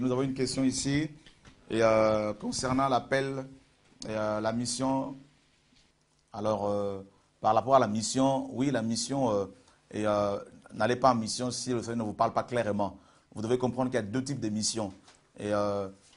Nous avons une question ici euh, concernant l'appel et euh, la mission. Alors, euh, par rapport à la mission, oui, la mission, n'allez pas en mission si le Seigneur ne vous parle pas clairement. Vous devez comprendre qu'il y a deux types de missions. Et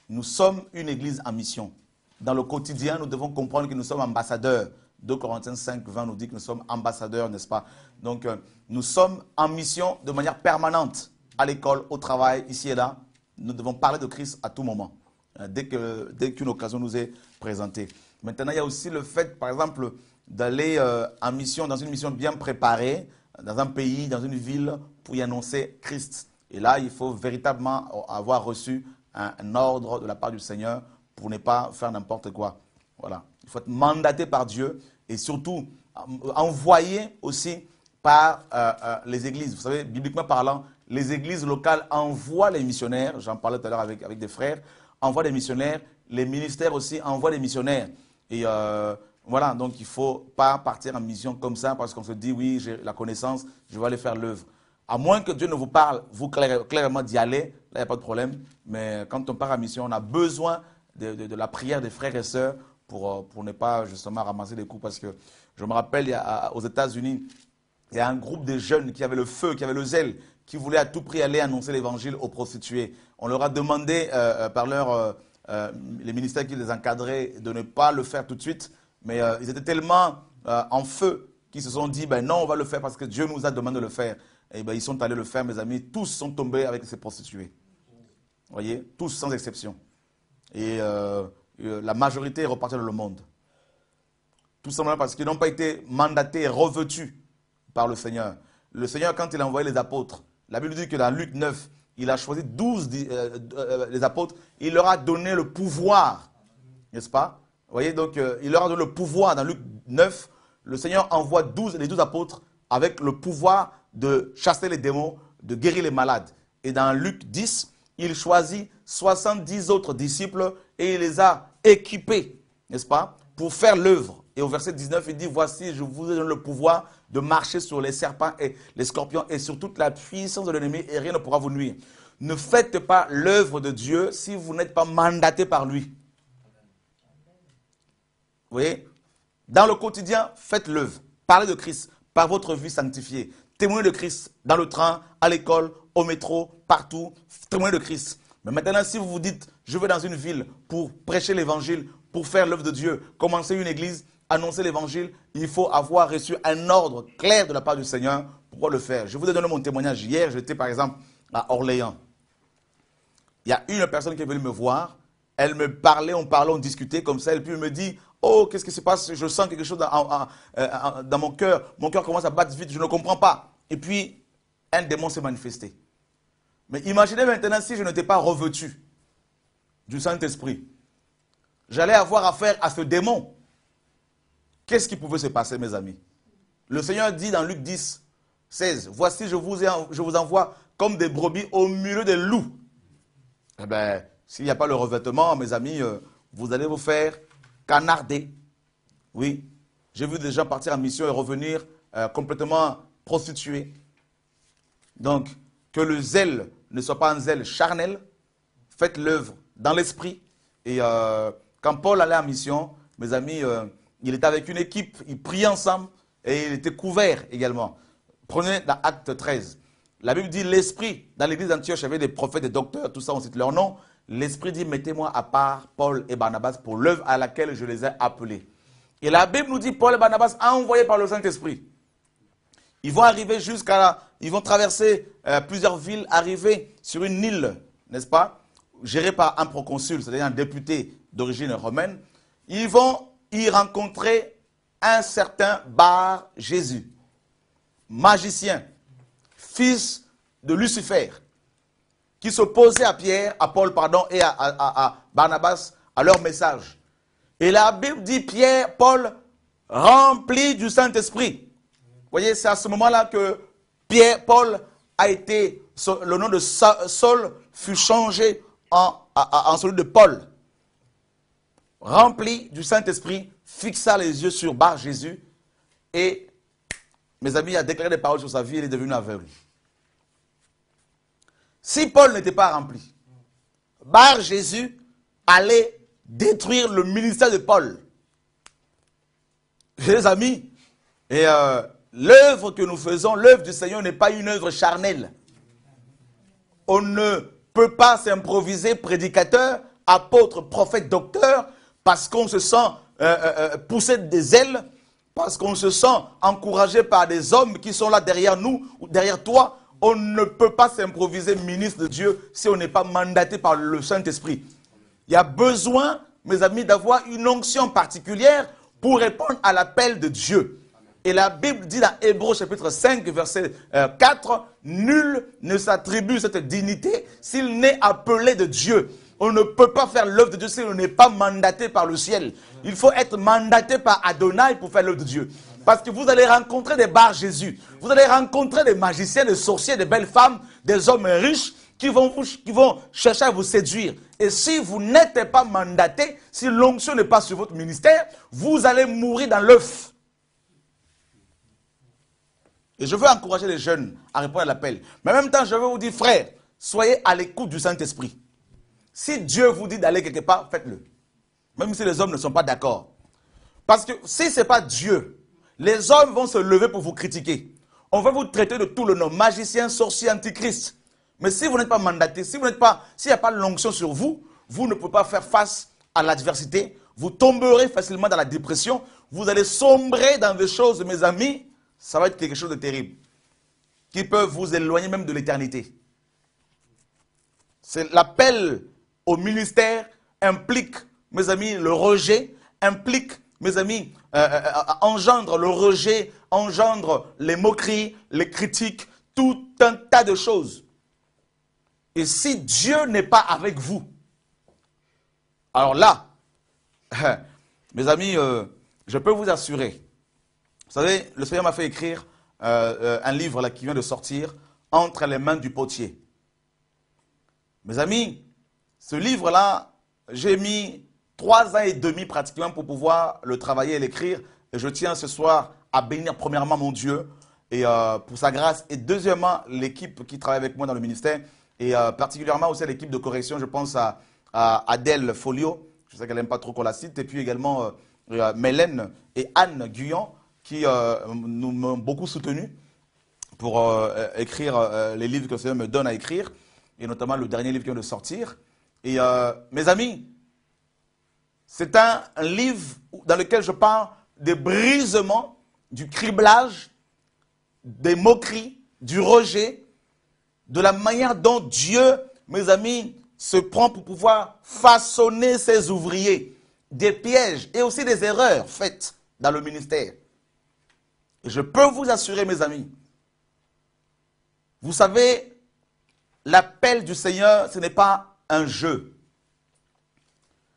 nous sommes une église en mission. Dans le quotidien, nous devons comprendre que nous sommes ambassadeurs. 2 Corinthiens 5, 20 nous dit que nous sommes ambassadeurs, n'est-ce pas Donc, nous sommes en mission de manière permanente à l'école, au travail, ici et là nous devons parler de Christ à tout moment, euh, dès qu'une dès occasion nous est présentée. Maintenant, il y a aussi le fait, par exemple, d'aller euh, en mission, dans une mission bien préparée, dans un pays, dans une ville, pour y annoncer Christ. Et là, il faut véritablement avoir reçu un ordre de la part du Seigneur pour ne pas faire n'importe quoi. Voilà. Il faut être mandaté par Dieu et surtout euh, envoyé aussi par les églises. Vous savez, bibliquement parlant, les églises locales envoient les missionnaires, j'en parlais tout à l'heure avec, des frères, envoient des missionnaires, les ministères aussi envoient des missionnaires. Et euh, voilà, donc il ne faut pas partir en mission comme ça parce qu'on se dit, oui, j'ai la connaissance, je vais aller faire l'œuvre. À moins que Dieu ne vous parle, vous clairement d'y aller, là, il n'y a pas de problème. Mais quand on part en mission, on a besoin de, la prière des frères et sœurs euh, pour, ne pas justement ramasser des coups. Parce que je me rappelle, aux États-Unis, il y a un groupe de jeunes qui avaient le feu, qui avait le zèle, qui voulaient à tout prix aller annoncer l'évangile aux prostituées. On leur a demandé euh, euh, par leur, euh, les ministères qui les encadraient de ne pas le faire tout de suite, mais ils étaient tellement en feu qu'ils se sont dit ben non, on va le faire parce que Dieu nous a demandé de le faire. Et eh ben ils sont allés le faire, mes amis. Tous sont tombés avec ces prostituées. Vous voyez, tous sans exception. Et la majorité est repartie dans le monde. Tout simplement parce qu'ils n'ont pas été mandatés, et revêtus par le Seigneur. Le Seigneur, quand il a envoyé les apôtres, la Bible dit que dans Luc 9, il a choisi 12 des euh, euh, euh, apôtres, il leur a donné le pouvoir, n'est-ce pas Vous voyez, donc il leur a donné le pouvoir dans Luc 9, le Seigneur envoie 12, les 12 apôtres avec le pouvoir de chasser les démons, de guérir les malades. Et dans Luc 10, il choisit 70 autres disciples et il les a équipés, n'est-ce pas, pour faire l'œuvre. Et au verset 19, il dit, voici, je vous ai donné le pouvoir de marcher sur les serpents et les scorpions et sur toute la puissance de l'ennemi et rien ne pourra vous nuire. Ne faites pas l'œuvre de Dieu si vous n'êtes pas mandaté par lui. Vous voyez Dans le quotidien, faites l'œuvre. Parlez de Christ par votre vie sanctifiée. Témoignez de Christ dans le train, à l'école, au métro, partout. Témoignez de Christ. Mais maintenant, si vous vous dites, je vais dans une ville pour prêcher l'évangile, pour faire l'œuvre de Dieu, commencer une église, annoncer l'évangile, il faut avoir reçu un ordre clair de la part du Seigneur pour le faire. Je vous ai donné mon témoignage hier, j'étais par exemple à Orléans. Il y a une personne qui est venue me voir, elle me parlait, on parlait, on discutait comme ça, et puis elle me dit, oh, qu'est-ce qui se passe Je sens quelque chose dans, euh, dans mon cœur, mon cœur commence à battre vite, je ne comprends pas. Et puis, un démon s'est manifesté. Mais imaginez maintenant si je n'étais pas revêtu du Saint-Esprit. J'allais avoir affaire à ce démon. Qu'est-ce qui pouvait se passer, mes amis Le Seigneur dit dans Luc 10, 16, Voici, je vous, je vous envoie comme des brebis au milieu des loups. Eh bien, s'il n'y a pas le revêtement, mes amis, euh, vous allez vous faire canarder. Oui, j'ai vu des gens partir en mission et revenir euh, complètement prostitués. Donc, que le zèle ne soit pas un zèle charnel, faites l'œuvre dans l'esprit. Et euh, quand Paul allait en mission, mes amis, il était avec une équipe, ils priaient ensemble et il était couvert également. Prenez l'acte 13. La Bible dit l'esprit, dans l'église d'Antioche, il y avait des prophètes, des docteurs, tout ça, on cite leur nom. L'esprit dit mettez-moi à part Paul et Barnabas pour l'œuvre à laquelle je les ai appelés. Et la Bible nous dit Paul et Barnabas envoyés par le Saint-Esprit. Ils vont arriver jusqu'à. Ils vont traverser euh, plusieurs villes, arriver sur une île, n'est-ce pas Gérée par un proconsul, c'est-à-dire un député d'origine romaine. Ils vont il rencontrait un certain Bar Jésus, magicien, fils de Lucifer, qui s'opposait à Pierre, à Paul, pardon, et à, Barnabas, à leur message. Et la Bible dit Pierre, Paul, rempli du Saint-Esprit. Vous voyez, c'est à ce moment-là que Pierre, Paul a été, le nom de Saul fut changé en celui de Paul rempli du Saint-Esprit, fixa les yeux sur Bar Jésus et, mes amis, a déclaré des paroles sur sa vie, il est devenu aveugle. Si Paul n'était pas rempli, Bar Jésus allait détruire le ministère de Paul. Mes amis, et euh, l'œuvre que nous faisons, l'œuvre du Seigneur n'est pas une œuvre charnelle. On ne peut pas s'improviser prédicateur, apôtre, prophète, docteur, parce qu'on se sent euh, euh, euh, poussé des ailes, parce qu'on se sent encouragé par des hommes qui sont là derrière nous ou derrière toi. On ne peut pas s'improviser ministre de Dieu si on n'est pas mandaté par le Saint-Esprit. Il y a besoin, mes amis, d'avoir une onction particulière pour répondre à l'appel de Dieu. Et la Bible dit dans Hébreu chapitre 5, verset 4, Nul ne s'attribue cette dignité s'il n'est appelé de Dieu. On ne peut pas faire l'œuvre de Dieu si on n'est pas mandaté par le ciel. Il faut être mandaté par Adonai pour faire l'œuvre de Dieu. Parce que vous allez rencontrer des bars Jésus. Vous allez rencontrer des magiciens, des sorciers, des belles femmes, des hommes riches qui vont, qui vont chercher à vous séduire. Et si vous n'êtes pas mandaté, si l'onction n'est pas sur votre ministère, vous allez mourir dans l'œuf. Et je veux encourager les jeunes à répondre à l'appel. Mais en même temps, je veux vous dire, frère, soyez à l'écoute du Saint-Esprit. Si Dieu vous dit d'aller quelque part, faites-le. Même si les hommes ne sont pas d'accord. Parce que si ce n'est pas Dieu, les hommes vont se lever pour vous critiquer. On va vous traiter de tout le nom, magicien, sorcier, antichrist. Mais si vous n'êtes pas mandaté, si vous n'êtes pas, s'il n'y a pas l'onction sur vous, vous ne pouvez pas faire face à l'adversité. Vous tomberez facilement dans la dépression. Vous allez sombrer dans des choses, mes amis. Ça va être quelque chose de terrible. Qui peut vous éloigner même de l'éternité. C'est l'appel au ministère implique, mes amis, le rejet, implique, mes amis, euh, euh, euh, engendre le rejet, engendre les moqueries, les critiques, tout un tas de choses. Et si Dieu n'est pas avec vous, alors là, mes amis, je peux vous assurer. Vous savez, le Seigneur m'a fait écrire un livre là, qui vient de sortir, Entre les mains du potier. Mes amis, ce livre-là, j'ai mis trois ans et demi pratiquement pour pouvoir le travailler et l'écrire. je tiens ce soir à bénir premièrement mon Dieu et euh, pour sa grâce et deuxièmement l'équipe qui travaille avec moi dans le ministère et euh, particulièrement aussi l'équipe de correction. Je pense à, Adèle Folio, je sais qu'elle n'aime pas trop qu'on la cite, et puis également euh, euh Mélène et Anne Guyon qui nous m'ont beaucoup soutenu pour écrire les livres que le Seigneur me donne à écrire et notamment le dernier livre qui vient de sortir. Et euh, mes amis, c'est un livre dans lequel je parle des brisements, du criblage, des moqueries, du rejet, de la manière dont Dieu, mes amis, se prend pour pouvoir façonner ses ouvriers, des pièges et aussi des erreurs faites dans le ministère. je peux vous assurer, mes amis, vous savez, l'appel du Seigneur, ce n'est pas un jeu.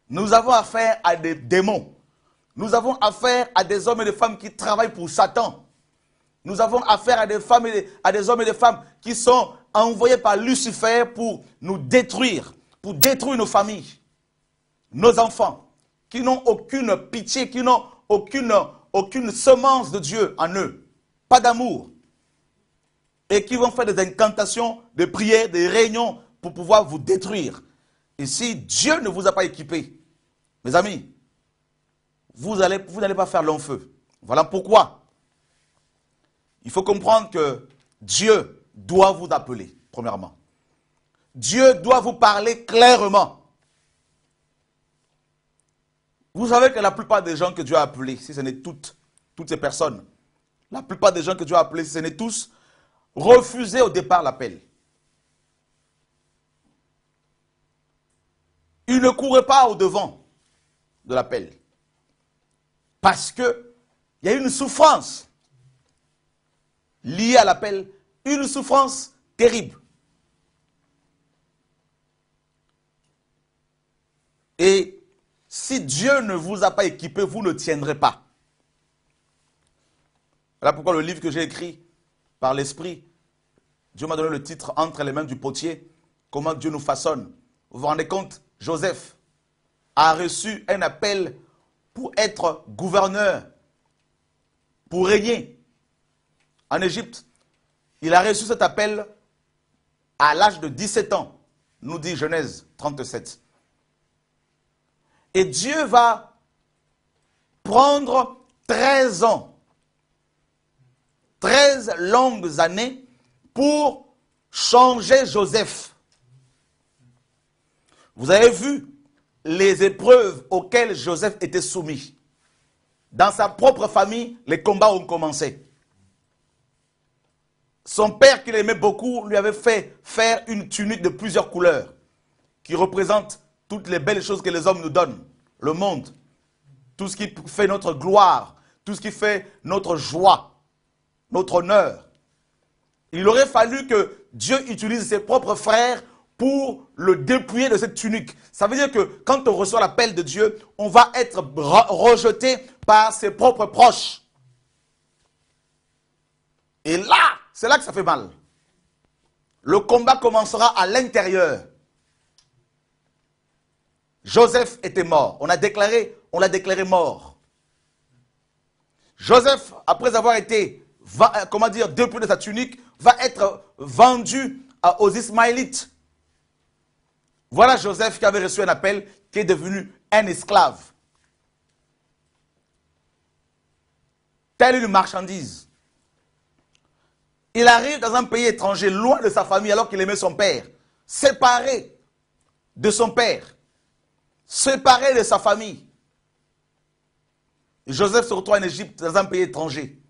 Nous avons affaire à des démons. Nous avons affaire à des hommes et des femmes qui travaillent pour Satan. Nous avons affaire à des, femmes et à des hommes et des femmes qui sont envoyés par Lucifer pour nous détruire, pour détruire nos familles, nos enfants, qui n'ont aucune pitié, qui n'ont aucune, aucune semence de Dieu en eux, pas d'amour, et qui vont faire des incantations, des prières, des réunions pour pouvoir vous détruire. Et si Dieu ne vous a pas équipé, mes amis, vous n'allez vous pas faire long feu. Voilà pourquoi il faut comprendre que Dieu doit vous appeler, premièrement. Dieu doit vous parler clairement. Vous savez que la plupart des gens que Dieu a appelés, si ce n'est toutes, toutes ces personnes, la plupart des gens que Dieu a appelés, si ce n'est tous, refusaient au départ l'appel. il ne courait pas au-devant de l'appel. Parce qu'il y a une souffrance liée à l'appel, une souffrance terrible. Et si Dieu ne vous a pas équipé, vous ne tiendrez pas. Voilà pourquoi le livre que j'ai écrit par l'Esprit, Dieu m'a donné le titre Entre les mains du potier, comment Dieu nous façonne. Vous vous rendez compte Joseph a reçu un appel pour être gouverneur, pour régner en Égypte. Il a reçu cet appel à l'âge de 17 ans, nous dit Genèse 37. Et Dieu va prendre 13 ans, 13 longues années pour changer Joseph vous avez vu les épreuves auxquelles Joseph était soumis. Dans sa propre famille, les combats ont commencé. Son père, qu'il l'aimait beaucoup, lui avait fait faire une tunique de plusieurs couleurs qui représente toutes les belles choses que les hommes nous donnent, le monde, tout ce qui fait notre gloire, tout ce qui fait notre joie, notre honneur. Il aurait fallu que Dieu utilise ses propres frères pour le dépouiller de cette tunique. Ça veut dire que quand on reçoit l'appel de Dieu, on va être rejeté par ses propres proches. Et là, c'est là que ça fait mal. Le combat commencera à l'intérieur. Joseph était mort. On a déclaré, on l'a déclaré mort. Joseph, après avoir été, comment dire, dépouillé de sa tunique, va être vendu aux Ismaélites voilà Joseph qui avait reçu un appel, qui est devenu un esclave. Telle une marchandise. Il arrive dans un pays étranger, loin de sa famille, alors qu'il aimait son père. Séparé de son père. Séparé de sa famille. Joseph se retrouve en Égypte, dans un pays étranger.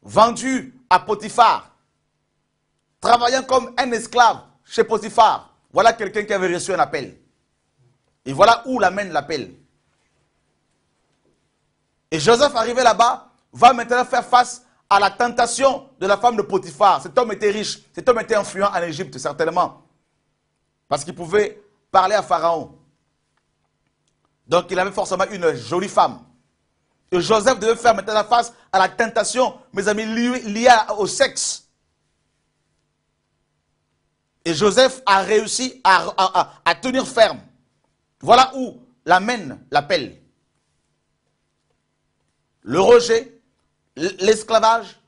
Vendu à Potiphar. Travaillant comme un esclave chez Potiphar. Voilà quelqu'un qui avait reçu un appel. Et voilà où l'amène l'appel. Et Joseph arrivé là-bas, va maintenant faire face à la tentation de la femme de Potiphar. Cet homme était riche, cet homme était influent en Égypte, certainement. Parce qu'il pouvait parler à Pharaon. Donc il avait forcément une jolie femme. Et Joseph devait faire maintenant face à la tentation, mes amis, liée au sexe. Et Joseph a réussi à, tenir ferme. Voilà où l'amène l'appel. Le rejet, l'esclavage,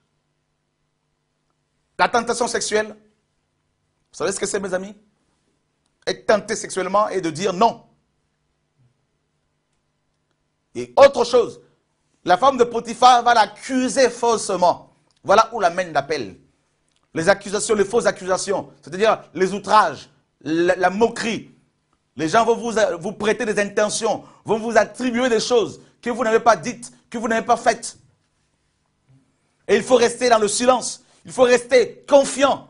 la tentation sexuelle. Vous savez ce que c'est, mes amis Être tenté sexuellement et de dire non. Et autre chose, la femme de Potiphar va l'accuser faussement. Voilà où l'amène l'appel les accusations, les fausses accusations, c'est-à-dire les outrages, la, moquerie. Les gens vont vous, vous prêter des intentions, vont vous attribuer des choses que vous n'avez pas dites, que vous n'avez pas faites. Et il faut rester dans le silence, il faut rester confiant.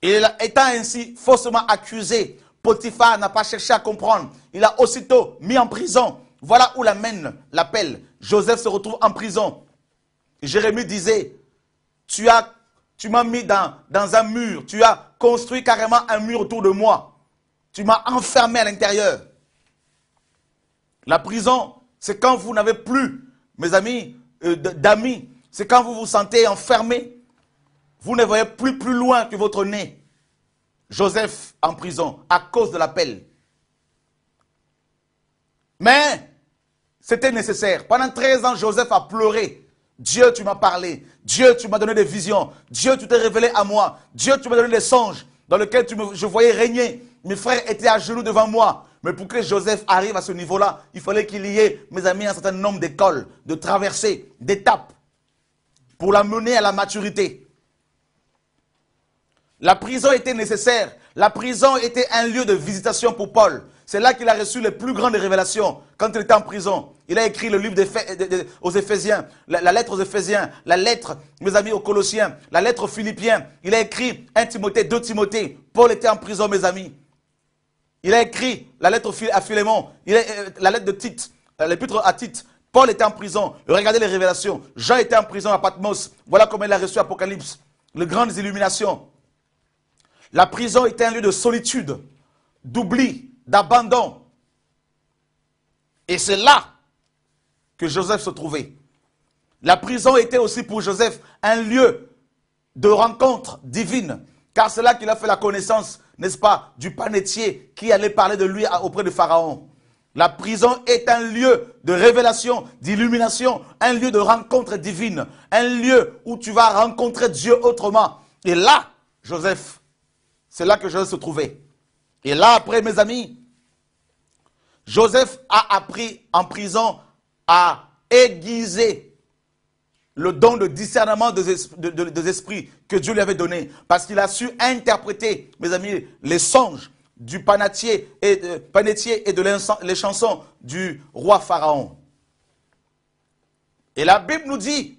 Et étant ainsi faussement accusé, Potiphar n'a pas cherché à comprendre. Il a aussitôt mis en prison. Voilà où l'amène l'appel. Joseph se retrouve en prison. Jérémie disait, tu as, tu m'as mis dans, dans un mur, tu as construit carrément un mur autour de moi. Tu m'as enfermé à l'intérieur. La prison, c'est quand vous n'avez plus, mes amis, euh, d'amis. C'est quand vous vous sentez enfermé. Vous ne voyez plus plus loin que votre nez. Joseph en prison à cause de l'appel. Mais c'était nécessaire. Pendant 13 ans, Joseph a pleuré. Dieu, tu m'as parlé. Dieu, tu m'as donné des visions. Dieu, tu t'es révélé à moi. Dieu, tu m'as donné des songes dans lesquels je voyais régner. Mes frères étaient à genoux devant moi. Mais pour que Joseph arrive à ce niveau-là, il fallait qu'il y ait, mes amis, un certain nombre d'écoles, de traversées, d'étapes pour l'amener à la maturité. La prison était nécessaire. La prison était un lieu de visitation pour Paul. C'est là qu'il a reçu les plus grandes révélations. Quand il était en prison, il a écrit le livre aux Éphésiens, la, lettre aux Éphésiens, la lettre, mes amis, aux Colossiens, la lettre aux Philippiens. Il a écrit 1 Timothée, 2 Timothée. Paul était en prison, mes amis. Il a écrit la lettre à Philémon, euh, la lettre de Tite, euh, l'épître à Tite. Paul était en prison. Regardez les révélations. Jean était en prison à Patmos. Voilà comment il a reçu Apocalypse. Les grandes illuminations. La prison était un lieu de solitude, d'oubli, d'abandon. Et c'est là que Joseph se trouvait. La prison était aussi pour Joseph un lieu de rencontre divine, car c'est là qu'il a fait la connaissance, n'est-ce pas, du panetier qui allait parler de lui auprès de Pharaon. La prison est un lieu de révélation, d'illumination, un lieu de rencontre divine, un lieu où tu vas rencontrer Dieu autrement. Et là, Joseph, c'est là que Joseph se trouvait. Et là, après, mes amis, Joseph a appris en prison à aiguiser le don de discernement des, esprits, que Dieu lui avait donné, parce qu'il a su interpréter, mes amis, les songes du panétier et de, panetier et de les chansons du roi Pharaon. Et la Bible nous dit,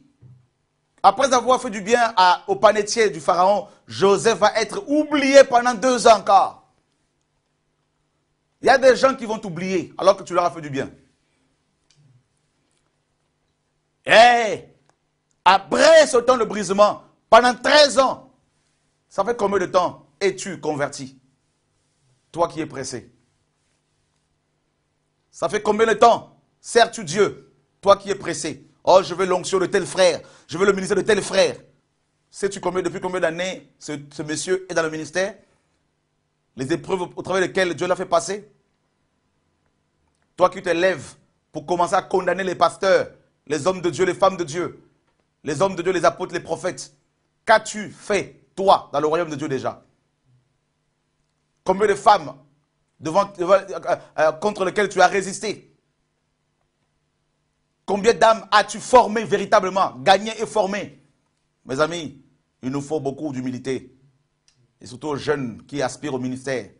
après avoir fait du bien au panetier du Pharaon, Joseph va être oublié pendant deux ans encore. Il y a des gens qui vont t'oublier alors que tu leur as fait du bien. Et eh, après ce temps de brisement, pendant 13 ans, ça fait combien de temps es-tu converti Toi qui es pressé. Ça fait combien de temps Sers-tu Dieu Toi qui es pressé. Oh, je veux l'onction de tel frère. Je veux le ministère de tel frère. Sais-tu combien, depuis combien d'années ce monsieur est dans le ministère les épreuves au travers desquelles Dieu l'a fait passer. Toi qui te lèves pour commencer à condamner les pasteurs, les hommes de Dieu, les femmes de Dieu, les hommes de Dieu, les apôtres, les prophètes, qu'as-tu fait, toi, dans le royaume de Dieu déjà Combien de femmes devant, euh, euh, euh, contre lesquelles tu as résisté Combien d'âmes as-tu formées véritablement, gagnées et formées Mes amis, il nous faut beaucoup d'humilité et surtout aux jeunes qui aspirent au ministère.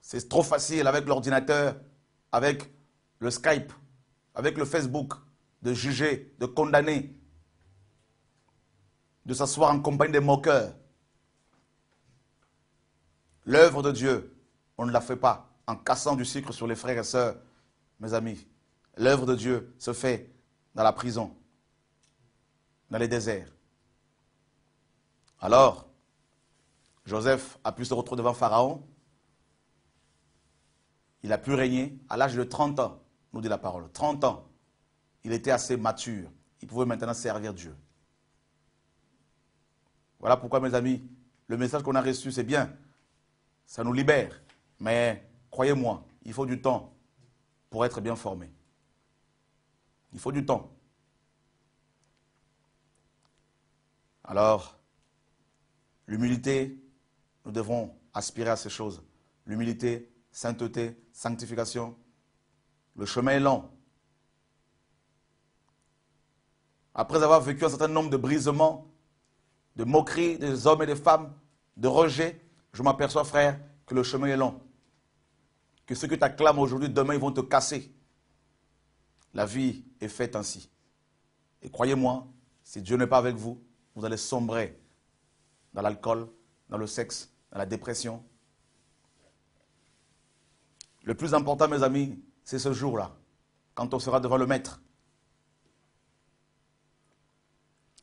C'est trop facile avec l'ordinateur, avec le Skype, avec le Facebook, de juger, de condamner, de s'asseoir en compagnie des moqueurs. L'œuvre de Dieu, on ne la fait pas en cassant du sucre sur les frères et sœurs, mes amis. L'œuvre de Dieu se fait dans la prison, dans les déserts. Alors, Joseph a pu se retrouver devant Pharaon. Il a pu régner à l'âge de 30 ans, nous dit la parole. 30 ans. Il était assez mature. Il pouvait maintenant servir Dieu. Voilà pourquoi, mes amis, le message qu'on a reçu, c'est bien. Ça nous libère. Mais croyez-moi, il faut du temps pour être bien formé. Il faut du temps. Alors, L'humilité, nous devons aspirer à ces choses. L'humilité, sainteté, sanctification. Le chemin est long. Après avoir vécu un certain nombre de brisements, de moqueries des hommes et des femmes, de rejets, je m'aperçois, frère, que le chemin est long. Que ceux que tu acclames aujourd'hui, demain, ils vont te casser. La vie est faite ainsi. Et croyez-moi, si Dieu n'est pas avec vous, vous allez sombrer dans l'alcool, dans le sexe, dans la dépression. Le plus important, mes amis, c'est ce jour-là, quand on sera devant le Maître.